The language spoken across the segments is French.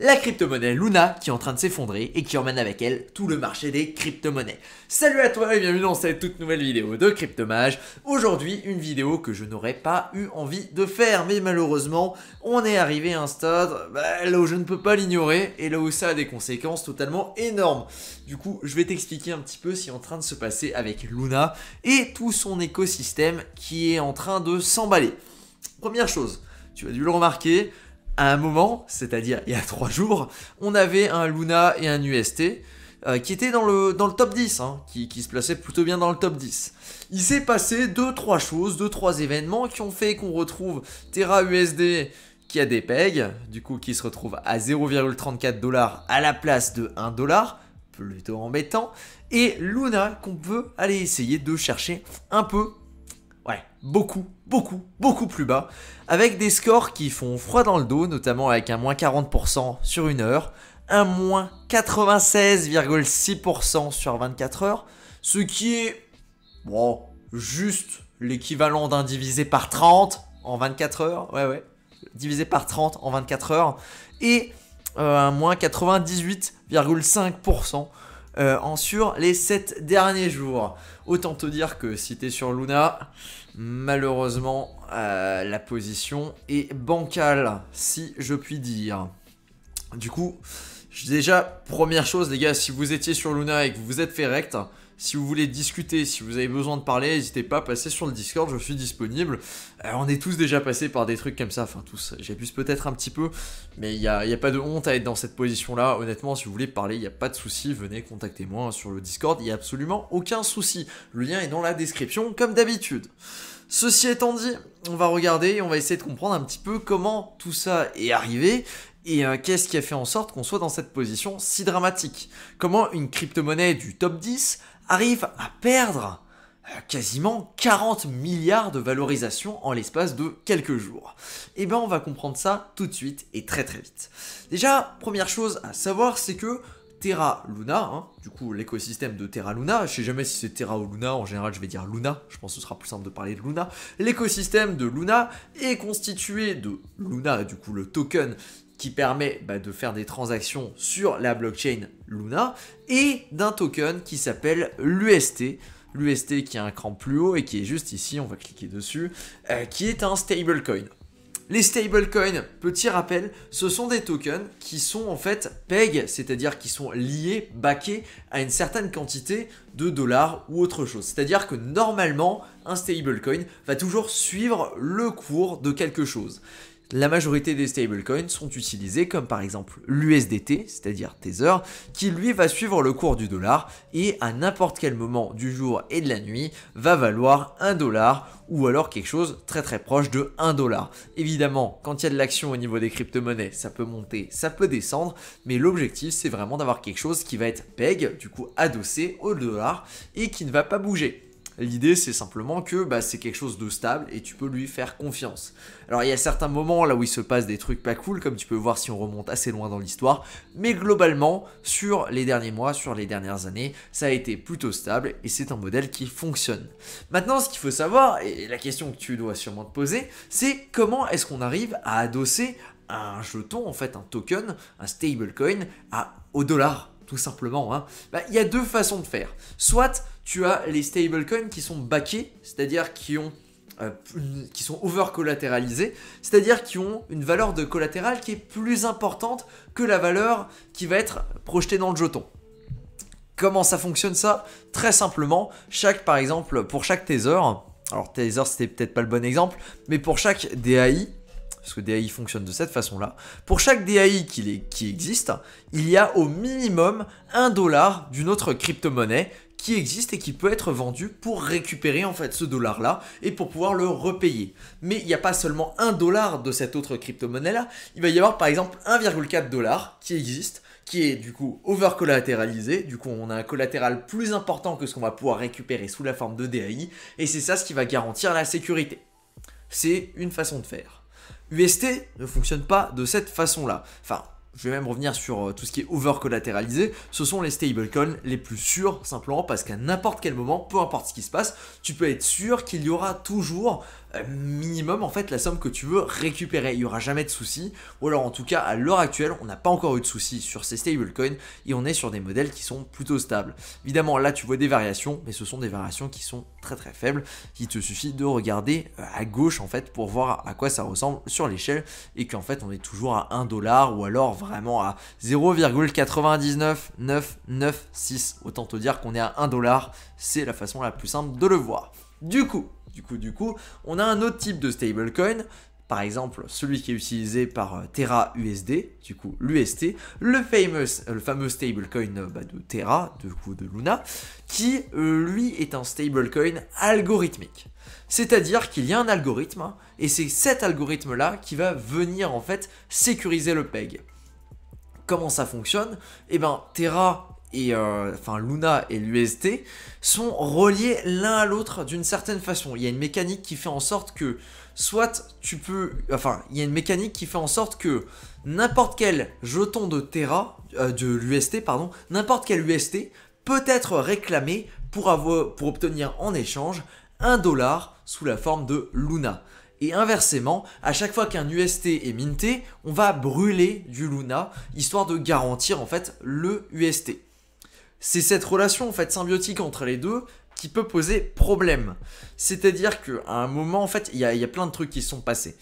La crypto-monnaie Luna qui est en train de s'effondrer et qui emmène avec elle tout le marché des crypto-monnaies. Salut à toi et bienvenue dans cette toute nouvelle vidéo de Cryptomage. Aujourd'hui, une vidéo que je n'aurais pas eu envie de faire, mais malheureusement, on est arrivé à un stade bah, là où je ne peux pas l'ignorer et là où ça a des conséquences totalement énormes. Du coup, je vais t'expliquer un petit peu ce qui est en train de se passer avec Luna et tout son écosystème qui est en train de s'emballer. Première chose, tu as dû le remarquer, à un moment, c'est-à-dire il y a trois jours, on avait un Luna et un UST euh, qui étaient dans le, dans le top 10, hein, qui, se plaçaient plutôt bien dans le top 10. Il s'est passé deux trois choses, deux trois événements qui ont fait qu'on retrouve Terra USD qui a des pegs, du coup qui se retrouve à 0,34 dollars à la place de 1 dollar, plutôt embêtant, et Luna qu'on peut aller essayer de chercher un peu Ouais, beaucoup, beaucoup, beaucoup plus bas, avec des scores qui font froid dans le dos, notamment avec un moins 40% sur une heure, un moins 96,6% sur 24 heures, ce qui est, bon, juste l'équivalent d'un divisé par 30 en 24 heures, ouais ouais, divisé par 30 en 24 heures, et euh, un moins 98,5% euh, en sur les 7 derniers jours. Autant te dire que si tu sur Luna, malheureusement, euh, la position est bancale, si je puis dire. Du coup, déjà, première chose, les gars, si vous étiez sur Luna et que vous vous êtes fait rect, si vous voulez discuter, si vous avez besoin de parler, n'hésitez pas à passer sur le Discord, je suis disponible. Euh, on est tous déjà passés par des trucs comme ça, enfin tous, j'abuse peut-être un petit peu, mais il n'y a, pas de honte à être dans cette position-là. Honnêtement, si vous voulez parler, il n'y a pas de souci, venez contacter moi sur le Discord, il n'y a absolument aucun souci. Le lien est dans la description, comme d'habitude. Ceci étant dit, on va regarder et on va essayer de comprendre un petit peu comment tout ça est arrivé et euh, qu'est-ce qui a fait en sorte qu'on soit dans cette position si dramatique Comment une crypto-monnaie du top 10 arrive à perdre euh, quasiment 40 milliards de valorisation en l'espace de quelques jours. Et eh bien on va comprendre ça tout de suite et très très vite. Déjà, première chose à savoir, c'est que Terra Luna, hein, du coup l'écosystème de Terra Luna, je sais jamais si c'est Terra ou Luna, en général je vais dire Luna, je pense que ce sera plus simple de parler de Luna. L'écosystème de Luna est constitué de Luna, du coup le token qui permet bah, de faire des transactions sur la blockchain Luna, et d'un token qui s'appelle l'UST. L'UST qui a un cran plus haut et qui est juste ici, on va cliquer dessus, euh, qui est un stablecoin. Les stablecoins, petit rappel, ce sont des tokens qui sont en fait PEG, c'est-à-dire qui sont liés, backés à une certaine quantité de dollars ou autre chose. C'est-à-dire que normalement, un stablecoin va toujours suivre le cours de quelque chose la majorité des stablecoins sont utilisés comme par exemple l'USDT, c'est-à-dire Tether, qui lui va suivre le cours du dollar et à n'importe quel moment du jour et de la nuit va valoir 1 dollar ou alors quelque chose très très proche de 1 dollar. Évidemment, quand il y a de l'action au niveau des crypto-monnaies, ça peut monter, ça peut descendre, mais l'objectif c'est vraiment d'avoir quelque chose qui va être peg, du coup adossé au dollar et qui ne va pas bouger. L'idée, c'est simplement que bah, c'est quelque chose de stable et tu peux lui faire confiance. Alors, il y a certains moments là où il se passe des trucs pas cool, comme tu peux voir si on remonte assez loin dans l'histoire, mais globalement, sur les derniers mois, sur les dernières années, ça a été plutôt stable et c'est un modèle qui fonctionne. Maintenant, ce qu'il faut savoir, et la question que tu dois sûrement te poser, c'est comment est-ce qu'on arrive à adosser un jeton, en fait, un token, un stablecoin, au dollar tout simplement. Hein. Bah, il y a deux façons de faire. Soit tu as les stablecoins qui sont backés, c'est-à-dire qui ont euh, qui sont over cest c'est-à-dire qui ont une valeur de collatéral qui est plus importante que la valeur qui va être projetée dans le jeton. Comment ça fonctionne ça Très simplement, chaque par exemple, pour chaque Tether, alors Tether, c'était peut-être pas le bon exemple, mais pour chaque DAI, parce que DAI fonctionne de cette façon-là, pour chaque DAI qui, existe, il y a au minimum un dollar d'une autre crypto-monnaie qui existe et qui peut être vendu pour récupérer en fait ce dollar là et pour pouvoir le repayer. Mais il n'y a pas seulement un dollar de cette autre crypto-monnaie là, il va y avoir par exemple 1,4 dollar qui existe qui est du coup over-collatéralisé, du coup on a un collatéral plus important que ce qu'on va pouvoir récupérer sous la forme de DAI, et c'est ça ce qui va garantir la sécurité. C'est une façon de faire. UST ne fonctionne pas de cette façon-là. Enfin, je vais même revenir sur euh, tout ce qui est over-collatéralisé, ce sont les stablecoins les plus sûrs, simplement parce qu'à n'importe quel moment, peu importe ce qui se passe, tu peux être sûr qu'il y aura toujours euh, minimum en fait la somme que tu veux récupérer. Il n'y aura jamais de soucis Ou alors en tout cas à l'heure actuelle, on n'a pas encore eu de soucis sur ces stablecoins et on est sur des modèles qui sont plutôt stables. Évidemment là tu vois des variations, mais ce sont des variations qui sont très très faibles. Il te suffit de regarder euh, à gauche en fait pour voir à quoi ça ressemble sur l'échelle et qu'en fait on est toujours à 1 dollar ou alors vraiment à 0,99996. Autant te dire qu'on est à 1 dollar, c'est la façon la plus simple de le voir. Du coup, du coup, du coup, on a un autre type de stablecoin par exemple celui qui est utilisé par euh, Terra USD, du coup l'UST, euh, le, fameux stablecoin euh, bah, de Terra, du coup de Luna, qui lui est un stablecoin algorithmique. C'est-à-dire qu'il y a un algorithme, hein, et c'est cet algorithme-là qui va venir en fait sécuriser le PEG. Comment ça fonctionne Eh ben Terra euh, enfin Luna et l'UST sont reliés l'un à l'autre d'une certaine façon. Il y a une mécanique qui fait en sorte que soit tu peux enfin, il y a une mécanique qui fait en sorte que n'importe quel jeton de Terra euh, de l'UST pardon, n'importe quel UST peut être réclamé pour avoir pour obtenir en échange un dollar sous la forme de Luna. Et inversement, à chaque fois qu'un UST est minté, on va brûler du Luna, histoire de garantir en fait le UST. C'est cette relation en fait symbiotique entre les deux qui peut poser problème. C'est-à-dire qu'à un moment, en fait, il y, a plein de trucs qui se sont passés.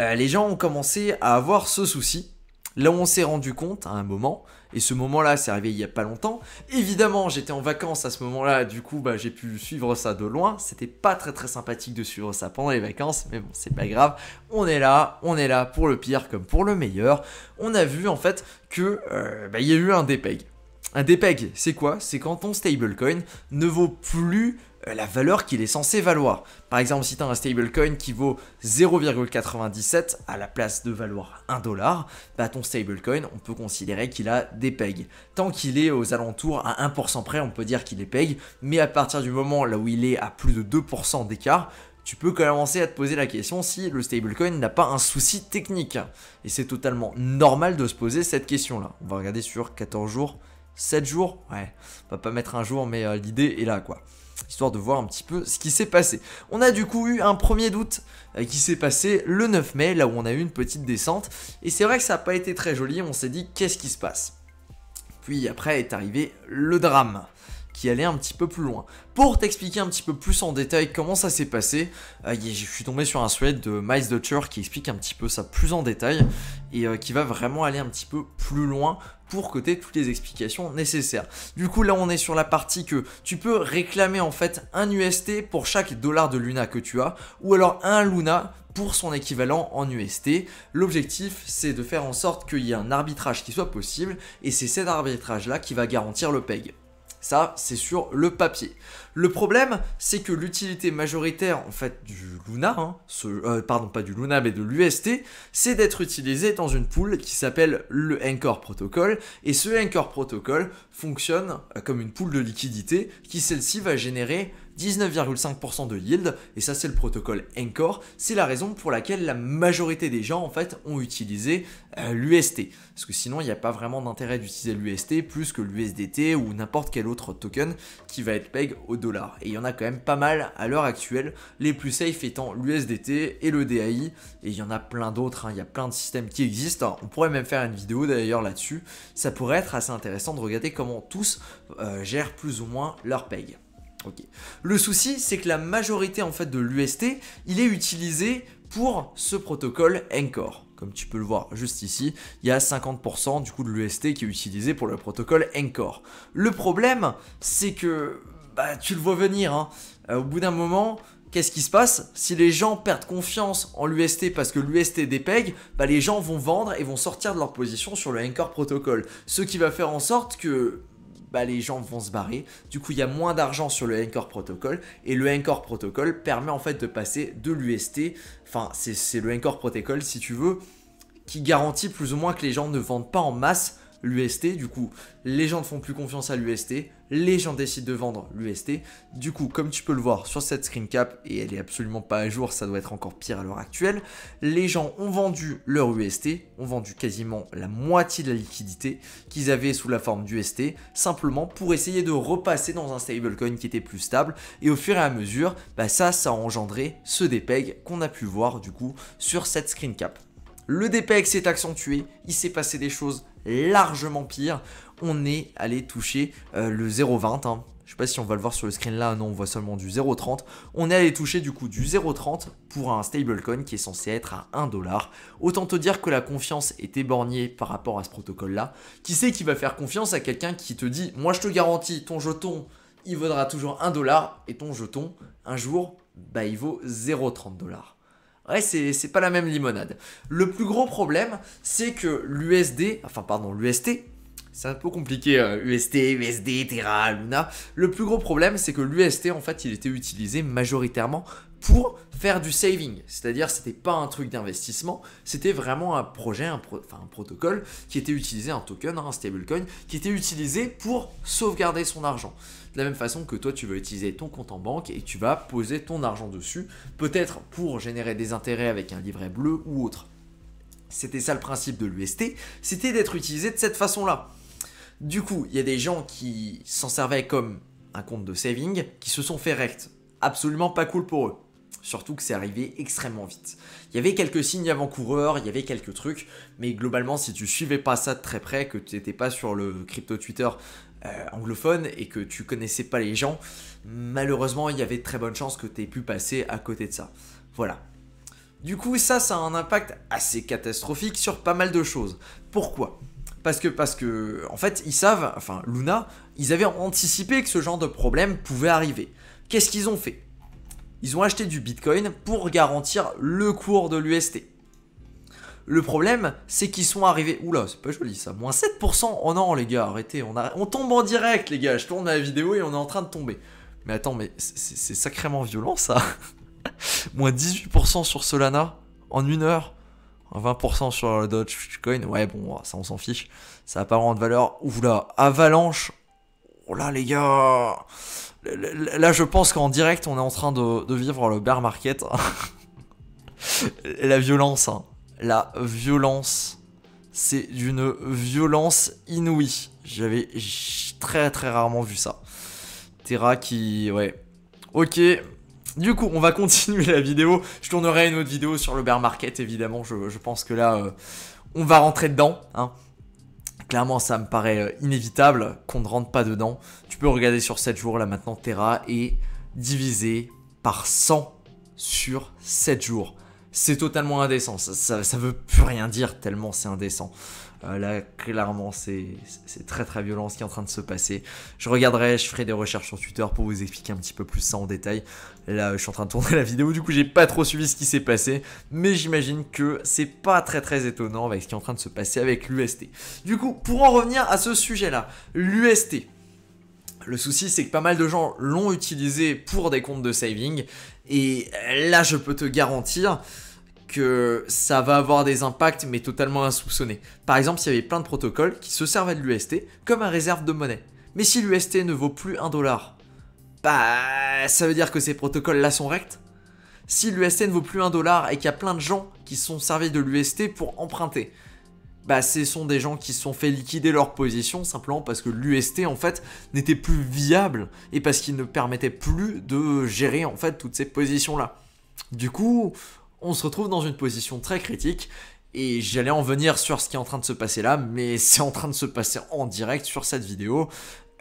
Euh, les gens ont commencé à avoir ce souci. Là où on s'est rendu compte à un moment, et ce moment-là, c'est arrivé il y a pas longtemps. Évidemment, j'étais en vacances à ce moment-là, du coup, bah, j'ai pu suivre ça de loin. C'était pas très très sympathique de suivre ça pendant les vacances, mais bon, c'est pas grave. On est là, on est là pour le pire comme pour le meilleur. On a vu en fait que euh, bah, y a eu un dépeg. Un DPEG, c'est quoi C'est quand ton stablecoin ne vaut plus euh, la valeur qu'il est censé valoir. Par exemple, si tu as un stablecoin qui vaut 0,97 à la place de valoir 1 dollar, bah ton stablecoin, on peut considérer qu'il a dépeg. Tant qu'il est aux alentours à 1% près, on peut dire qu'il est peg, mais à partir du moment là où il est à plus de 2% d'écart, tu peux commencer à te poser la question si le stablecoin n'a pas un souci technique. Et c'est totalement normal de se poser cette question-là. On va regarder sur 14 jours 7 jours Ouais, on va pas mettre un jour, mais euh, l'idée est là, quoi. Histoire de voir un petit peu ce qui s'est passé. On a du coup eu un premier doute euh, qui s'est passé le 9 mai, là où on a eu une petite descente. Et c'est vrai que ça n'a pas été très joli, on s'est dit qu'est-ce qui se passe. Puis après est arrivé le drame qui allait un petit peu plus loin. Pour t'expliquer un petit peu plus en détail comment ça s'est passé, euh, je suis tombé sur un sweat de Miles Dutcher qui explique un petit peu ça plus en détail et euh, qui va vraiment aller un petit peu plus loin pour côté toutes les explications nécessaires. Du coup, là, on est sur la partie que tu peux réclamer en fait un UST pour chaque dollar de Luna que tu as, ou alors un Luna pour son équivalent en UST. L'objectif, c'est de faire en sorte qu'il y ait un arbitrage qui soit possible, et c'est cet arbitrage-là qui va garantir le PEG. Ça, c'est sur le papier. Le problème, c'est que l'utilité majoritaire en fait du Luna, hein, euh, pardon pas du Luna mais de l'UST, c'est d'être utilisé dans une poule qui s'appelle le Anchor Protocol. Et ce Anchor Protocol fonctionne euh, comme une poule de liquidité qui celle-ci va générer 19,5% de yield, et ça c'est le protocole Encore, c'est la raison pour laquelle la majorité des gens en fait ont utilisé euh, l'UST, parce que sinon il n'y a pas vraiment d'intérêt d'utiliser l'UST plus que l'USDT ou n'importe quel autre token qui va être peg au dollar, et il y en a quand même pas mal à l'heure actuelle, les plus safe étant l'USDT et le DAI, et il y en a plein d'autres, hein. il y a plein de systèmes qui existent, on pourrait même faire une vidéo d'ailleurs là-dessus, ça pourrait être assez intéressant de regarder comment tous euh, gèrent plus ou moins leur peg. Le souci, c'est que la majorité en fait de l'UST, il est utilisé pour ce protocole Encore comme tu peux le voir juste ici, il y a 50% du coup de l'UST qui est utilisé pour le protocole Encore. Le problème, c'est que bah, tu le vois venir. Hein. Euh, au bout d'un moment, qu'est-ce qui se passe Si les gens perdent confiance en l'UST parce que l'UST dépegue bah, les gens vont vendre et vont sortir de leur position sur le Encore protocole. Ce qui va faire en sorte que bah, les gens vont se barrer. Du coup, il y a moins d'argent sur le Anchor Protocol et le Anchor Protocol permet en fait de passer de l'UST, enfin c'est le Anchor Protocol si tu veux, qui garantit plus ou moins que les gens ne vendent pas en masse l'UST. Du coup, les gens ne font plus confiance à l'UST, les gens décident de vendre l'UST. Du coup, comme tu peux le voir sur cette screen cap, et elle est absolument pas à jour, ça doit être encore pire à l'heure actuelle, les gens ont vendu leur UST, ont vendu quasiment la moitié de la liquidité qu'ils avaient sous la forme d'UST, simplement pour essayer de repasser dans un stablecoin qui était plus stable, et au fur et à mesure, bah ça, ça a engendré ce dépeg qu'on a pu voir du coup sur cette screen cap. Le DPEG s'est accentué, il s'est passé des choses largement pires on est allé toucher euh, le 0,20. Je hein. Je sais pas si on va le voir sur le screen là, non, on voit seulement du 0,30. On est allé toucher du coup du 0,30 pour un stablecoin qui est censé être à 1 dollar. Autant te dire que la confiance est éborgnée par rapport à ce protocole là. Qui sait qui va faire confiance à quelqu'un qui te dit Moi je te garantis, ton jeton il vaudra toujours 1 dollar et ton jeton un jour bah il vaut 0,30 dollars. Ouais, c'est pas la même limonade. Le plus gros problème, c'est que l'USD, enfin pardon, l'UST, c'est un peu compliqué, UST, euh, USD, Terra, Luna. Le plus gros problème, c'est que l'UST, en fait, il était utilisé majoritairement pour faire du saving. C'est-à-dire, c'était pas un truc d'investissement, c'était vraiment un projet, un, un, protocole qui était utilisé, un token, hein, un stablecoin, qui était utilisé pour sauvegarder son argent. De la même façon que toi, tu vas utiliser ton compte en banque et tu vas poser ton argent dessus, peut-être pour générer des intérêts avec un livret bleu ou autre. C'était ça le principe de l'UST, c'était d'être utilisé de cette façon-là. Du coup, il y a des gens qui s'en servaient comme un compte de saving, qui se sont fait rect. Absolument pas cool pour eux. Surtout que c'est arrivé extrêmement vite. Il y avait quelques signes avant-coureurs, il y avait quelques trucs, mais globalement, si tu suivais pas ça de très près, que tu n'étais pas sur le crypto Twitter euh, anglophone et que tu connaissais pas les gens, malheureusement, il y avait de très bonnes chances que tu aies pu passer à côté de ça. Voilà. Du coup, ça, ça a un impact assez catastrophique sur pas mal de choses. Pourquoi parce que, parce que, en fait, ils savent, enfin, Luna, ils avaient anticipé que ce genre de problème pouvait arriver. Qu'est-ce qu'ils ont fait Ils ont acheté du Bitcoin pour garantir le cours de l'UST. Le problème, c'est qu'ils sont arrivés. Oula, c'est pas joli ça. Moins 7% Oh non, les gars, arrêtez. On, a... on tombe en direct, les gars. Je tourne la vidéo et on est en train de tomber. Mais attends, mais c'est sacrément violent ça. Moins 18% sur Solana en une heure. 20% sur le coin ouais, bon, ça on s'en fiche. Ça pas vraiment de valeur. Oula, avalanche. Oh là, les gars. Là, je pense qu'en direct, on est en train de, vivre le bear market. Hein. La violence. Hein. La violence. C'est d'une violence inouïe. J'avais très très rarement vu ça. Terra qui. Ouais. Ok, du coup, on va continuer la vidéo. Je tournerai une autre vidéo sur le bear market, évidemment. Je, pense que là, euh, on va rentrer dedans. Hein. Clairement, ça me paraît euh, inévitable qu'on ne rentre pas dedans. Tu peux regarder sur 7 jours, là maintenant, Terra est divisé par 100 sur 7 jours. C'est totalement indécent. Ça, ne veut plus rien dire tellement c'est indécent. Euh, là, clairement, c'est très très violent ce qui est en train de se passer. Je regarderai, je ferai des recherches sur Twitter pour vous expliquer un petit peu plus ça en détail. Là, je suis en train de tourner la vidéo, du coup, j'ai pas trop suivi ce qui s'est passé, mais j'imagine que c'est pas très très étonnant avec ce qui est en train de se passer avec l'UST. Du coup, pour en revenir à ce sujet-là, l'UST. Le souci, c'est que pas mal de gens l'ont utilisé pour des comptes de saving. Et là, je peux te garantir, que ça va avoir des impacts mais totalement insoupçonnés. Par exemple, s'il y avait plein de protocoles qui se servaient de l'UST comme un réserve de monnaie. Mais si l'UST ne vaut plus un dollar, bah ça veut dire que ces protocoles-là sont rectes. Si l'UST ne vaut plus un dollar et qu'il y a plein de gens qui sont servis de l'UST pour emprunter, bah ce sont des gens qui se sont fait liquider leurs positions simplement parce que l'UST en fait n'était plus viable et parce qu'il ne permettait plus de gérer en fait toutes ces positions là. Du coup, on se retrouve dans une position très critique. Et j'allais en venir sur ce qui est en train de se passer là, mais c'est en train de se passer en direct sur cette vidéo.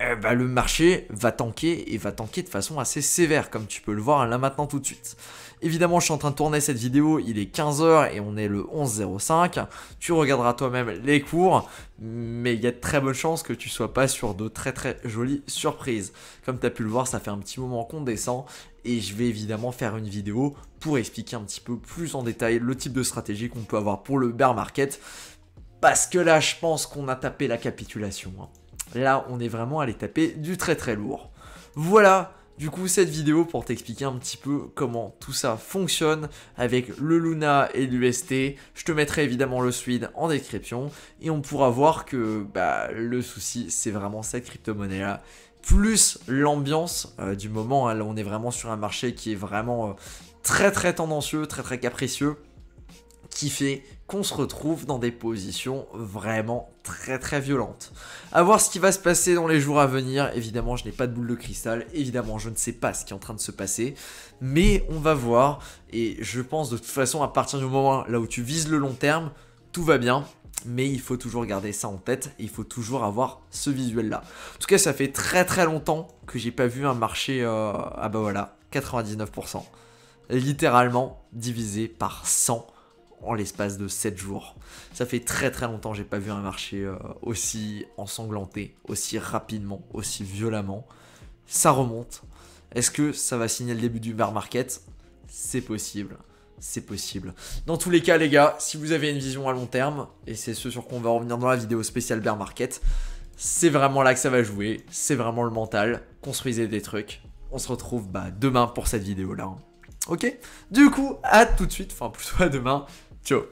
Eh ben, le marché va tanker et va tanker de façon assez sévère, comme tu peux le voir là maintenant tout de suite. Évidemment, je suis en train de tourner cette vidéo, il est 15h et on est le 11.05. Tu regarderas toi-même les cours, mais il y a de très bonnes chances que tu sois pas sur de très très jolies surprises. Comme tu as pu le voir, ça fait un petit moment qu'on descend et je vais évidemment faire une vidéo pour expliquer un petit peu plus en détail le type de stratégie qu'on peut avoir pour le bear market. Parce que là, je pense qu'on a tapé la capitulation. Hein. Là, on est vraiment allé taper du très très lourd. Voilà du coup, cette vidéo pour t'expliquer un petit peu comment tout ça fonctionne avec le Luna et l'UST. Je te mettrai évidemment le SWID en description et on pourra voir que bah, le souci, c'est vraiment cette crypto-monnaie là plus l'ambiance euh, du moment. Hein. là, on est vraiment sur un marché qui est vraiment euh, très très tendancieux, très très capricieux, qui fait qu'on se retrouve dans des positions vraiment très très violentes. À voir ce qui va se passer dans les jours à venir. Évidemment, je n'ai pas de boule de cristal. Évidemment, je ne sais pas ce qui est en train de se passer. Mais on va voir. Et je pense de toute façon, à partir du moment là où tu vises le long terme, tout va bien. Mais il faut toujours garder ça en tête il faut toujours avoir ce visuel là. En tout cas, ça fait très très longtemps que j'ai pas vu un marché euh, à ah bah voilà, 99%. Littéralement divisé par 100 en l'espace de 7 jours. Ça fait très très longtemps j'ai pas vu un marché euh, aussi ensanglanté, aussi rapidement, aussi violemment. Ça remonte. Est-ce que ça va signer le début du bear market C'est possible. C'est possible. Dans tous les cas, les gars, si vous avez une vision à long terme, et c'est ce sur quoi on va revenir dans la vidéo spéciale bear market, c'est vraiment là que ça va jouer. C'est vraiment le mental. Construisez des trucs. On se retrouve bah, demain pour cette vidéo là. Ok Du coup, à tout de suite, enfin plutôt à demain 就。